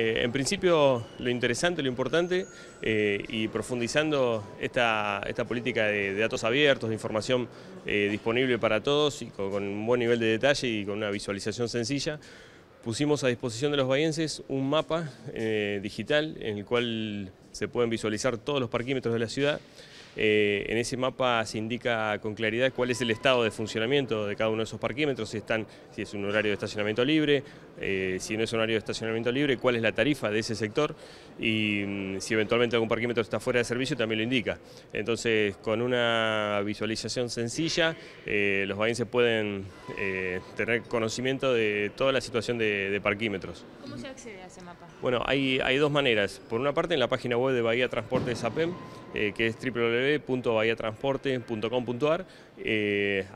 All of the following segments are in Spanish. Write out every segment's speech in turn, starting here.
Eh, en principio, lo interesante, lo importante, eh, y profundizando esta, política de, datos abiertos, de información eh, disponible para todos, y con, un buen nivel de detalle y con una visualización sencilla, pusimos a disposición de los bayenses un mapa digital en el cual se pueden visualizar todos los parquímetros de la ciudad. en ese mapa se indica con claridad cuál es el estado de funcionamiento de cada uno de esos parquímetros, están, si es un horario de estacionamiento libre, eh, si no es un área de estacionamiento libre, cuál es la tarifa de ese sector y mm, si eventualmente algún parquímetro está fuera de servicio también lo indica. Entonces, con una visualización sencilla, eh, los bahienses pueden eh, tener conocimiento de toda la situación de, parquímetros. ¿Cómo se accede a ese mapa? Bueno, hay, hay dos maneras. Por una parte, en la página web de Bahía Transporte APEM, que es www.bahiatransporte.com.ar.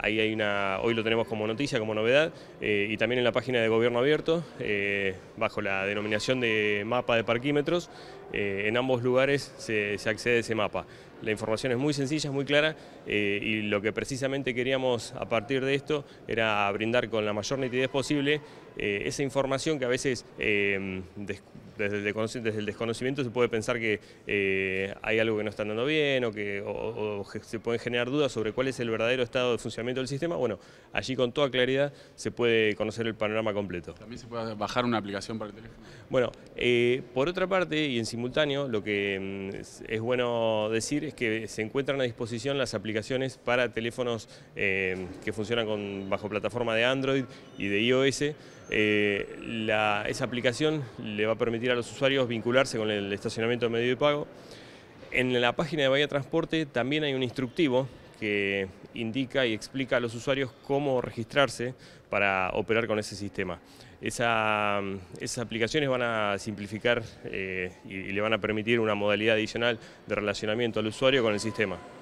ahí hay una, hoy lo tenemos como noticia, como novedad, y también en la página de Gobierno Abierto eh, bajo la denominación de mapa de parquímetros. Eh, en ambos lugares se, se accede a ese mapa la información es muy sencilla, es muy clara eh, y lo que precisamente queríamos a partir de esto era brindar con la mayor nitidez posible eh, esa información que a veces eh, desde, el desconocimiento se puede pensar que hay algo que no está andando bien o que se pueden generar dudas sobre cuál es el verdadero estado de funcionamiento del sistema. Bueno, allí con toda claridad se puede conocer el panorama completo. ¿También se puede bajar una aplicación para el teléfono? Bueno, por otra parte y en simultáneo lo que mm, es, es bueno decir es que se encuentran a disposición las aplicaciones para teléfonos eh, que funcionan con, bajo plataforma de Android y de iOS. Eh, esa aplicación le va a permitir a los usuarios vincularse con el estacionamiento de medio de pago. En la página de Bahía Transporte también hay un instructivo que indica y explica a los usuarios cómo registrarse para operar con ese sistema. esas aplicaciones van a simplificar eh, y le van a permitir una modalidad adicional de relacionamiento al usuario con el sistema.